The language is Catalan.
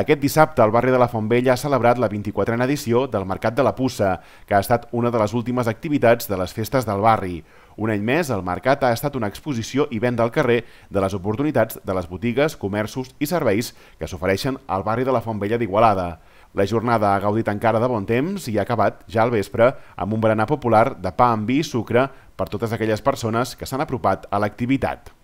Aquest dissabte, el barri de la Fontvella ha celebrat la 24a edició del Mercat de la Pussa, que ha estat una de les últimes activitats de les festes del barri. Un any més, el mercat ha estat una exposició i venda al carrer de les oportunitats de les botigues, comerços i serveis que s'ofereixen al barri de la Fontvella d'Igualada. La jornada ha gaudit encara de bon temps i ha acabat, ja al vespre, amb un berenar popular de pa amb vi i sucre per totes aquelles persones que s'han apropat a l'activitat.